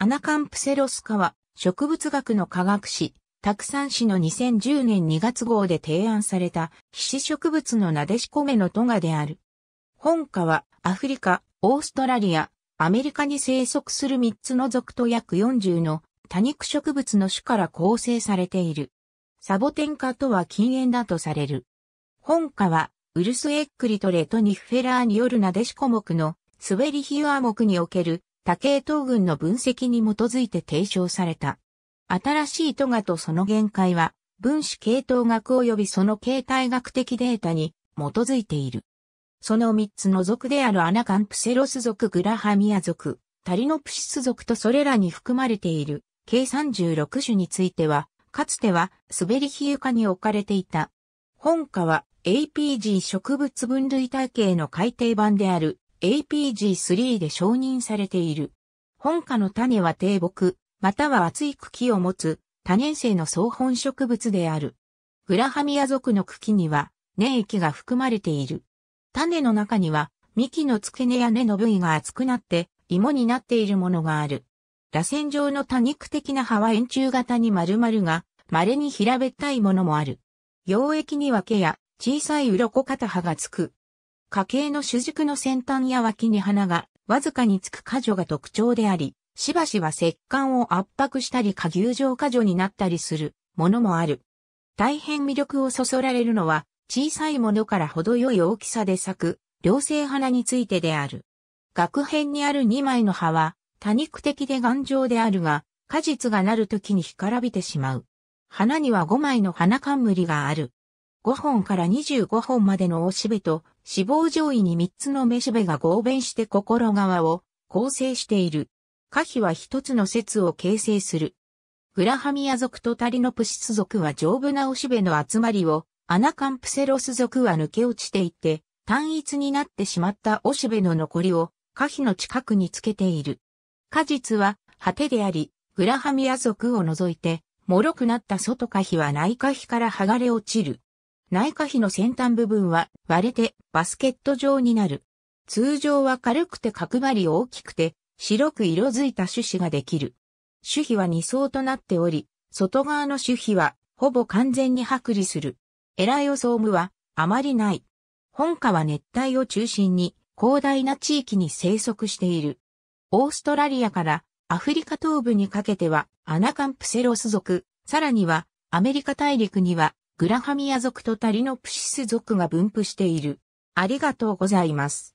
アナカンプセロスカは植物学の科学誌、サン誌の2010年2月号で提案された、皮脂植物のなでしこめのトガである。本科はアフリカ、オーストラリア、アメリカに生息する3つの属と約40の多肉植物の種から構成されている。サボテン科とは禁煙だとされる。本科はウルスエックリトレとニフェラーによるなでしこ目のスベリヒュア目における多系統群の分析に基づいて提唱された。新しいトガとその限界は、分子系統学及びその形態学的データに基づいている。その3つの属であるアナカンプセロス属、グラハミア属、タリノプシス属とそれらに含まれている計36種については、かつては滑り比床に置かれていた。本科は APG 植物分類体系の改訂版である APG3 で承認されている。本科の種は低木、または厚い茎を持つ多年生の総本植物である。グラハミア属の茎には粘液が含まれている。種の中には幹の付け根や根の部位が厚くなって芋になっているものがある。螺旋状の多肉的な葉は円柱型に丸々が稀に平べったいものもある。溶液には毛や小さい鱗肩葉がつく。家系の主軸の先端や脇に花がわずかにつく果樹が特徴であり、しばしば石棺を圧迫したり下牛状果樹になったりするものもある。大変魅力をそそられるのは小さいものから程よい大きさで咲く良性花についてである。額編にある2枚の葉は多肉的で頑丈であるが、果実がなるときに干からびてしまう。花には5枚の花冠がある。5本から25本までのおしべと、脂肪上位に3つのめしべが合弁して心側を構成している。下皮は1つの節を形成する。グラハミア族とタリノプシス族は丈夫なおしべの集まりを、アナカンプセロス族は抜け落ちていて、単一になってしまったおしべの残りを、下皮の近くにつけている。果実は、果てであり、グラハミア族を除いて、脆くなった外下皮は内下皮から剥がれ落ちる。内科皮の先端部分は割れてバスケット状になる。通常は軽くて角張り大きくて白く色づいた種子ができる。種皮は2層となっており、外側の種皮はほぼ完全に剥離する。エライオソームはあまりない。本科は熱帯を中心に広大な地域に生息している。オーストラリアからアフリカ東部にかけてはアナカンプセロス族、さらにはアメリカ大陸にはグラハミア族とタリノプシス族が分布している。ありがとうございます。